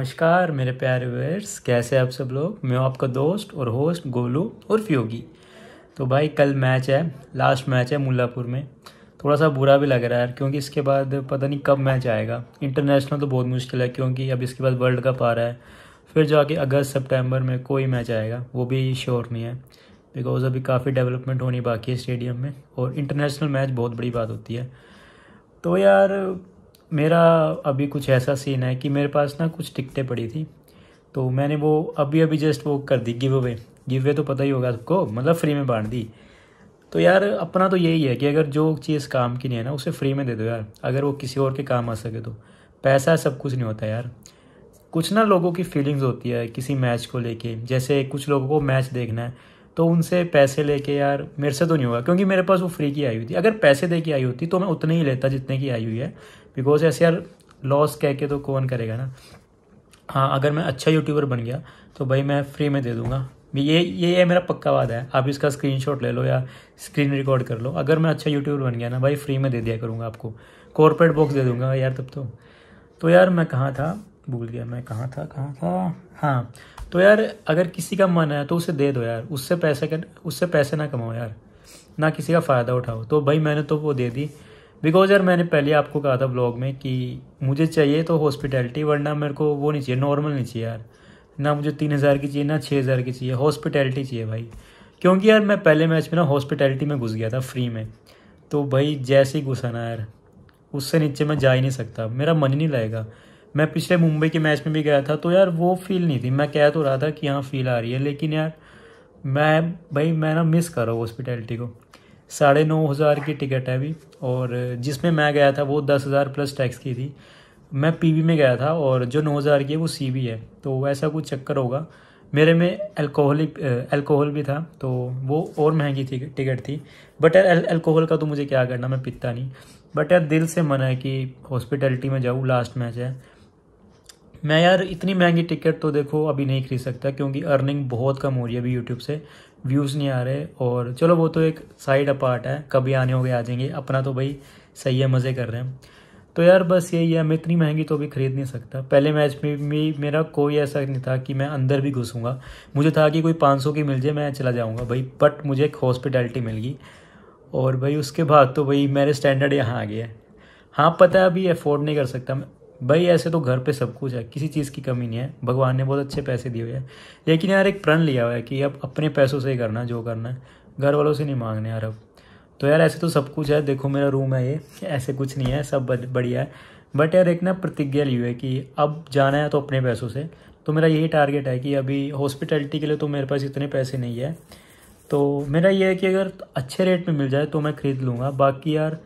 नमस्कार मेरे प्यारे व्यूअर्स कैसे आप सब लोग मैं आपका दोस्त और होस्ट गोलू और योगी तो भाई कल मैच है लास्ट मैच है मुल्लापुर में थोड़ा सा बुरा भी लग रहा है क्योंकि इसके बाद पता नहीं कब मैच आएगा इंटरनेशनल तो बहुत मुश्किल है क्योंकि अब इसके बाद वर्ल्ड कप आ रहा है फिर जाके अगस्त सितंबर में कोई मैच आएगा वो भी श्योर नहीं है बिकॉज़ अभी काफ़ी डेवलपमेंट होनी बाकी है स्टेडियम में और इंटरनेशनल मैच बहुत बड़ी बात होती है तो यार मेरा अभी कुछ ऐसा सीन है कि मेरे पास ना कुछ टिकटें पड़ी थी तो मैंने वो अभी अभी जस्ट वो कर दी गिव अवे गिव अवे तो पता ही होगा सबको मतलब फ्री में बांट दी तो यार अपना तो यही है कि अगर जो चीज़ काम की नहीं है ना उसे फ्री में दे दो यार अगर वो किसी और के काम आ सके तो पैसा सब कुछ नहीं होता यार कुछ ना लोगों की फीलिंग्स होती है किसी मैच को लेके जैसे कुछ लोगों को मैच देखना है तो उनसे पैसे लेके यार मेरे से तो नहीं होगा क्योंकि मेरे पास वो फ्री की आई हुई थी अगर पैसे दे के आई होती तो मैं उतने ही लेता जितने की आई हुई है बिकॉज ऐसे यार लॉस कह के तो कौन करेगा ना हाँ अगर मैं अच्छा यूट्यूबर बन गया तो भाई मैं फ्री में दे दूँगा ये ये है मेरा पक्का वादा है आप इसका स्क्रीन ले लो या स्क्रीन रिकॉर्ड कर लो अगर मैं अच्छा यूट्यूबर बन गया ना भाई फ्री में दे दिया करूँगा आपको कॉरपोरेट बॉक्स दे दूँगा यार तब तो तो यार मैं कहाँ था भूल गया मैं कहाँ था कहाँ था हाँ तो यार अगर किसी का मन है तो उसे दे दो यार उससे पैसे कर उससे पैसे ना कमाओ यार ना किसी का फ़ायदा उठाओ तो भाई मैंने तो वो दे दी बिकॉज यार मैंने पहले आपको कहा था ब्लॉग में कि मुझे चाहिए तो हॉस्पिटैलिटी वरना मेरे को वो नहीं चाहिए नॉर्मल नहीं चाहिए यार ना मुझे तीन हज़ार की चाहिए ना छः हज़ार की चाहिए हॉस्पिटैलिटी चाहिए भाई क्योंकि यार मैं पहले मैच में ना हॉस्पिटैलिटी में घुस गया था फ्री में तो भाई जैसे ही घुसा ना यार उससे नीचे मैं जा ही नहीं सकता मेरा मन ही नहीं लगेगा मैं पिछले मुंबई के मैच में भी गया था तो यार वो फील नहीं थी मैं कह तो रहा था कि हाँ फील आ रही है लेकिन यार मैं भाई मैं ना मिस कर रहा हूँ हॉस्पिटैलिटी को साढ़े नौ हज़ार की टिकट है अभी और जिसमें मैं गया था वो दस हज़ार प्लस टैक्स की थी मैं पीवी में गया था और जो नौ हज़ार की है वो भी है तो ऐसा कुछ चक्कर होगा मेरे में अल्कोहलिक अल्कोहल भी था तो वो और महंगी थी टिकट थी बट यार अल्कोहल का तो मुझे क्या करना मैं पीता नहीं बट यार दिल से मन है कि हॉस्पिटलिटी में जाऊँ लास्ट मैच है मैं यार इतनी महंगी टिकट तो देखो अभी नहीं खरीद सकता क्योंकि अर्निंग बहुत कम हो रही है अभी यूट्यूब से व्यूज़ नहीं आ रहे और चलो वो तो एक साइड अपार्ट है कभी आने हो गए आ जाएंगे अपना तो भाई सही है मज़े कर रहे हैं तो यार बस यही है मैं इतनी महंगी तो अभी ख़रीद नहीं सकता पहले मैच में भी मेरा कोई ऐसा नहीं था कि मैं अंदर भी घुसूँगा मुझे था कि कोई पाँच की मिल जाए मैं चला जाऊँगा भाई बट मुझे एक हॉस्पिटैलिटी मिल गई और भाई उसके बाद तो भाई मेरे स्टैंडर्ड यहाँ आ गया हैं हाँ पता है अभी अफोर्ड नहीं कर सकता मैं भाई ऐसे तो घर पे सब कुछ है किसी चीज़ की कमी नहीं है भगवान ने बहुत अच्छे पैसे दिए हुए हैं लेकिन यार एक प्रण लिया हुआ है कि अब अपने पैसों से ही करना जो करना है घर वालों से नहीं मांगने यार अब तो यार ऐसे तो सब कुछ है देखो मेरा रूम है ये ऐसे कुछ नहीं है सब बढ़िया है बट यार एक ना प्रतिज्ञा ली हुई है कि अब जाना है तो अपने पैसों से तो मेरा यही टारगेट है कि अभी हॉस्पिटैलिटी के लिए तो मेरे पास इतने पैसे नहीं है तो मेरा ये है कि अगर अच्छे रेट में मिल जाए तो मैं ख़रीद लूँगा बाकी यार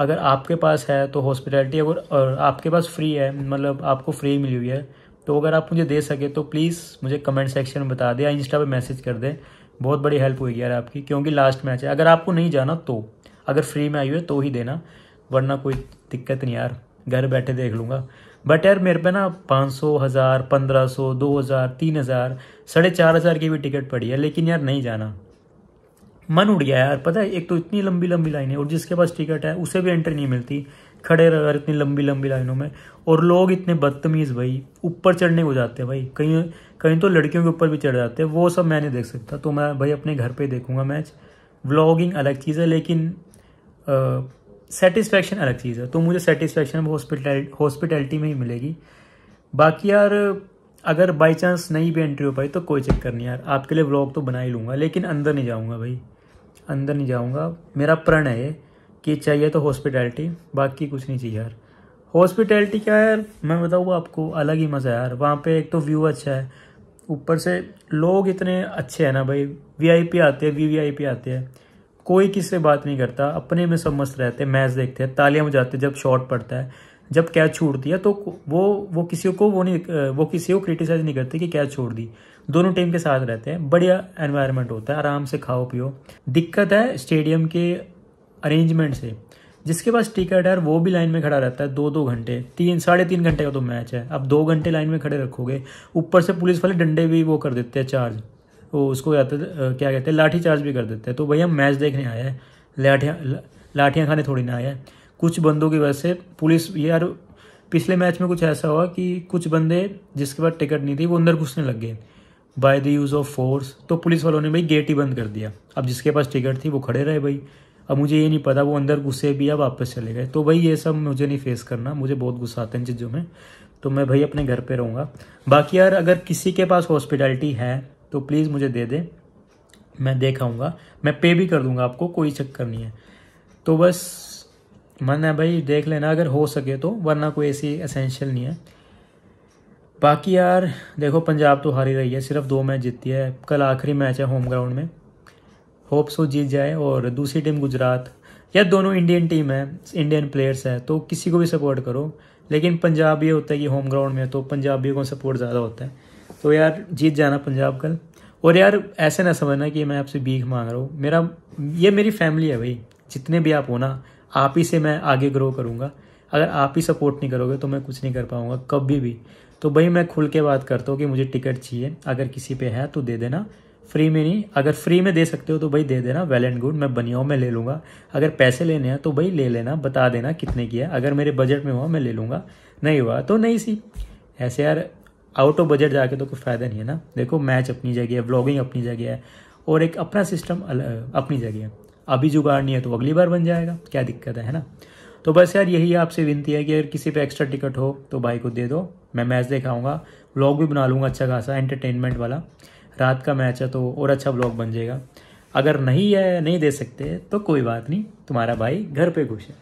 अगर आपके पास है तो हॉस्पिटैलिटी अगर आपके पास फ्री है मतलब आपको फ्री मिली हुई है तो अगर आप मुझे दे सके तो प्लीज़ मुझे कमेंट सेक्शन में बता दें या इंस्टा पर मैसेज कर दें बहुत बड़ी हेल्प होगी यार आपकी क्योंकि लास्ट मैच है अगर आपको नहीं जाना तो अगर फ्री में आई हुई है तो ही देना वरना कोई दिक्कत नहीं यार घर बैठे देख लूँगा बट यार मेरे पे ना पाँच सौ हज़ार पंद्रह सौ दो हज़ार तीन हज़ार साढ़े चार हज़ार की भी टिकट पड़ी है लेकिन यार नहीं जाना मन उड़ गया यार पता है एक तो इतनी लंबी लंबी लाइन है और जिसके पास टिकट है उसे भी एंट्री नहीं मिलती खड़े रह यार इतनी लंबी लंबी लाइनों में और लोग इतने बदतमीज़ भाई ऊपर चढ़ने को जाते हैं भाई कहीं कहीं तो लड़कियों के ऊपर भी चढ़ जाते हैं वो सब मैं नहीं देख सकता तो मैं भाई अपने घर पर देखूँगा मैच व्लॉगिंग अलग चीज़ है लेकिन सेटिस्फैक्शन अलग चीज़ है तो मुझे सेटिस्फैक्शन हॉस्पिटल हॉस्पिटैलिटी में ही मिलेगी बाकी यार अगर बाई चांस नहीं भी एंट्री हो पाई तो कोई चक्कर नहीं यार आपके लिए व्लॉग तो बना ही लूँगा लेकिन अंदर नहीं जाऊँगा भाई अंदर नहीं जाऊँगा मेरा प्रण है ये कि चाहिए तो हॉस्पिटैलिटी बाकी कुछ नहीं चाहिए यार हॉस्पिटैलिटी क्या है यार मैं बताऊँगा आपको अलग ही मज़ा है यार वहाँ पे एक तो व्यू अच्छा है ऊपर से लोग इतने अच्छे हैं ना भाई वीआईपी आते हैं वीवीआईपी आते हैं कोई किससे बात नहीं करता अपने में सब मस्त रहते हैं मैच देखते हैं तालियां बजाते हैं जब शॉट पड़ता है जब कैच छूटती है तो वो वो किसी को वो नहीं वो किसी को क्रिटिसाइज नहीं करते कि कैच छोड़ दी दोनों टीम के साथ रहते हैं बढ़िया एनवायरनमेंट होता है आराम से खाओ पियो दिक्कत है स्टेडियम के अरेंजमेंट से जिसके पास टिकट है वो भी लाइन में खड़ा रहता है दो दो घंटे तीन साढ़े तीन घंटे का तो मैच है अब दो घंटे लाइन में खड़े रखोगे ऊपर से पुलिस वाले डंडे भी वो कर देते हैं चार्ज वो उसको कहते क्या कहते हैं लाठी चार्ज भी कर देते हैं तो भैया मैच देखने आया है लाठियाँ लाठियाँ खाने थोड़ी ना आया है कुछ बंदों की वजह से पुलिस यार पिछले मैच में कुछ ऐसा हुआ कि कुछ बंदे जिसके पास टिकट नहीं थी वो अंदर घुसने लग गए by the use of force तो पुलिस वालों ने भाई गेट ही बंद कर दिया अब जिसके पास टिकट थी वो खड़े रहे भाई अब मुझे ये नहीं पता वो अंदर घुसे भी या वापस चले गए तो भाई ये सब मुझे नहीं फेस करना मुझे बहुत गुस्सा आता है इन चीज़ों में तो मैं भाई अपने घर पे रहूँगा बाकी यार अगर किसी के पास हॉस्पिटैलिटी है तो प्लीज़ मुझे दे दे मैं देखाऊँगा मैं पे भी कर दूँगा आपको कोई चक्कर नहीं है तो बस मन है भाई देख लेना अगर हो सके तो वरना कोई ऐसी असेंशियल नहीं है बाकी यार देखो पंजाब तो हारी रही है सिर्फ दो मैच जीती है कल आखिरी मैच है होम ग्राउंड में होप सो जीत जाए और दूसरी टीम गुजरात या दोनों इंडियन टीम है इंडियन प्लेयर्स है तो किसी को भी सपोर्ट करो लेकिन पंजाब ये होता है कि होम ग्राउंड में है तो पंजाबियों को सपोर्ट ज़्यादा होता है तो यार जीत जाना पंजाब कल और यार ऐसे ना समझना कि मैं आपसे भीख मांग रहा हूँ मेरा ये मेरी फैमिली है भाई जितने भी आप हो ना आप ही से मैं आगे ग्रो करूँगा अगर आप ही सपोर्ट नहीं करोगे तो मैं कुछ नहीं कर पाऊँगा कभी भी तो भाई मैं खुल के बात करता हूँ कि मुझे टिकट चाहिए अगर किसी पे है तो दे देना फ्री में नहीं अगर फ्री में दे सकते हो तो भाई दे देना वेल एंड गुड मैं बनियाओं में ले लूँगा अगर पैसे लेने हैं तो भाई ले लेना बता देना कितने की है अगर मेरे बजट में हुआ मैं ले लूँगा नहीं हुआ तो नहीं सी ऐसे यार आउट ऑफ बजट जाके तो कोई फ़ायदा नहीं है ना देखो मैच अपनी जगह है ब्लॉगिंग अपनी जगह है और एक अपना सिस्टम अपनी जगह है अभी जुगाड़ नहीं है तो अगली बार बन जाएगा क्या दिक्कत है ना तो बस यार यही आपसे विनती है कि अगर किसी पे एक्स्ट्रा टिकट हो तो भाई को दे दो मैं मैच देखाऊंगा व्लॉग भी बना लूँगा अच्छा खासा एंटरटेनमेंट वाला रात का मैच है तो और अच्छा व्लॉग बन जाएगा अगर नहीं है नहीं दे सकते तो कोई बात नहीं तुम्हारा भाई घर पे खुश है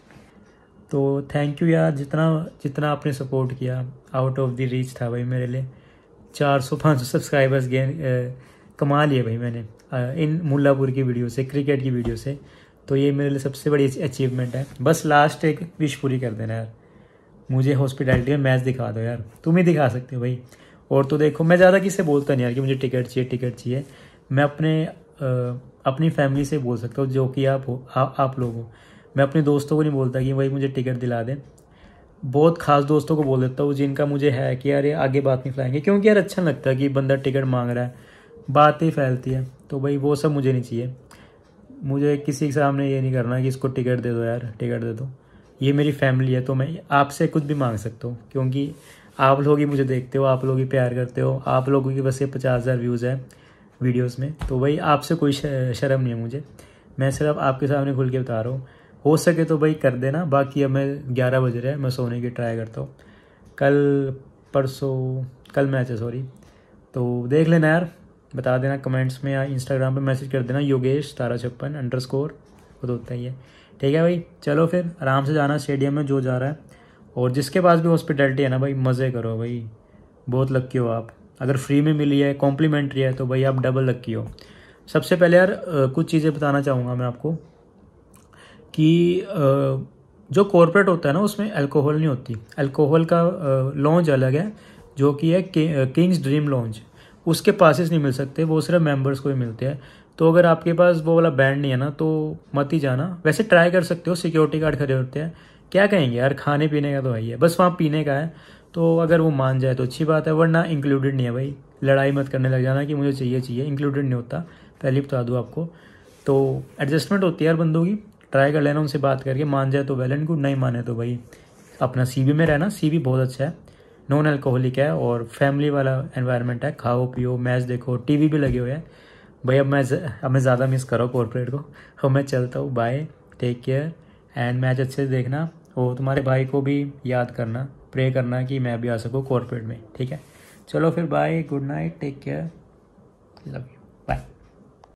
तो थैंक यू यार जितना जितना आपने सपोर्ट किया आउट ऑफ द रीच था भाई मेरे लिए 400 500 सब्सक्राइबर्स गेन कमा लिए भाई मैंने इन मुल्लापुर की वीडियो से क्रिकेट की वीडियो से तो ये मेरे लिए सबसे बड़ी अचीवमेंट है बस लास्ट एक विश पूरी कर देना यार मुझे हॉस्पिटैलिटी में मैच दिखा दो यार तुम ही दिखा सकते हो भाई और तो देखो मैं ज़्यादा किसी बोलता नहीं यार कि मुझे टिकट चाहिए टिकट चाहिए मैं अपने आ, अपनी फैमिली से बोल सकता हूँ जो कि आप हो आ, आप लोग हो मैं अपने दोस्तों को नहीं बोलता कि भाई मुझे टिकट दिला दें बहुत खास दोस्तों को बोल देता हूँ जिनका मुझे है कि यार ये आगे बात नहीं फैलाएंगे क्योंकि यार अच्छा लगता है कि बंदा टिकट मांग रहा है बातें फैलती है तो भाई वो सब मुझे नहीं चाहिए मुझे किसी के सामने ये नहीं करना कि इसको टिकट दे दो यार टिकट दे दो ये मेरी फैमिली है तो मैं आपसे कुछ भी मांग सकता हूँ क्योंकि आप लोग ही मुझे देखते हो आप लोग ही प्यार करते हो आप लोगों की बस ये पचास हज़ार व्यूज़ है वीडियोस में तो भाई आपसे कोई शर्म नहीं है मुझे मैं सिर्फ आपके सामने खुल के बता रहा हूँ हो सके तो भाई कर देना बाकी अब मैं ग्यारह बज रहे हैं मैं सोने की ट्राई करता हूँ कल परसों कल मैच है सॉरी तो देख लेना यार बता देना कमेंट्स में या इंस्टाग्राम पे मैसेज कर देना योगेश तारा छप्पन अंडर स्कोर खुद तो होता ही है ठीक है भाई चलो फिर आराम से जाना स्टेडियम में जो जा रहा है और जिसके पास भी हॉस्पिटैलिटी है ना भाई मज़े करो भाई बहुत लक्की हो आप अगर फ्री में मिली है कॉम्प्लीमेंट्री है तो भाई आप डबल लक्की हो सबसे पहले यार कुछ चीज़ें बताना चाहूँगा मैं आपको कि जो कॉरपोरेट होता है ना उसमें अल्कोहल नहीं होती अल्कोहल का लॉन्च अलग है जो कि है किंग्स ड्रीम लॉन्च उसके पासिस नहीं मिल सकते वो सिर्फ मेंबर्स को ही मिलते हैं तो अगर आपके पास वो वाला बैंड नहीं है ना तो मत ही जाना वैसे ट्राई कर सकते हो सिक्योरिटी गार्ड खड़े होते हैं क्या कहेंगे यार खाने पीने का तो है है बस वहाँ पीने का है तो अगर वो मान जाए तो अच्छी बात है वरना इंक्लूडेड नहीं है भाई लड़ाई मत करने लग जाना कि मुझे चाहिए चाहिए इंक्लूडेड नहीं होता पहले बता दूँ आपको तो एडजस्टमेंट होती है यार बंदों की ट्राई कर लेना उनसे बात करके मान जाए तो वेल एंड गुड नहीं माने तो भाई अपना सी में रहना सी बहुत अच्छा है नॉन अल्कोहलिक है और फैमिली वाला एनवायरनमेंट है खाओ पियो मैच देखो टीवी भी लगे हुए हैं भाई अब मैं अब मैं ज़्यादा मिस करो कॉरपोरेट को अब मैं चलता हूँ bye take care and match अच्छे से देखना और तुम्हारे भाई को भी याद करना प्रे करना कि मैं भी आ सकूँ कॉरपोरेट में ठीक है चलो फिर bye good night take care love you